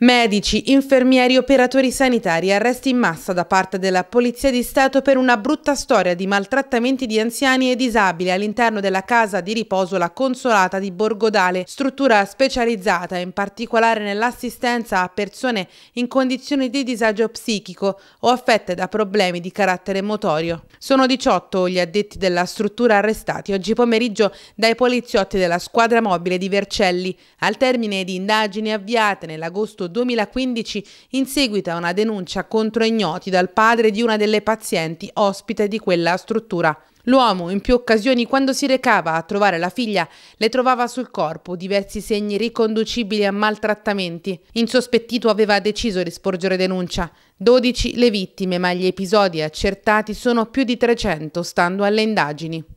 Medici, infermieri, operatori sanitari, arresti in massa da parte della Polizia di Stato per una brutta storia di maltrattamenti di anziani e disabili all'interno della casa di riposo La Consolata di Borgodale, struttura specializzata in particolare nell'assistenza a persone in condizioni di disagio psichico o affette da problemi di carattere motorio. Sono 18 gli addetti della struttura arrestati oggi pomeriggio dai poliziotti della squadra mobile di Vercelli, al termine di indagini avviate nell'agosto agosto 2015 in seguito a una denuncia contro ignoti dal padre di una delle pazienti ospite di quella struttura. L'uomo in più occasioni quando si recava a trovare la figlia le trovava sul corpo diversi segni riconducibili a maltrattamenti. Insospettito aveva deciso di sporgere denuncia. 12 le vittime, ma gli episodi accertati sono più di 300 stando alle indagini.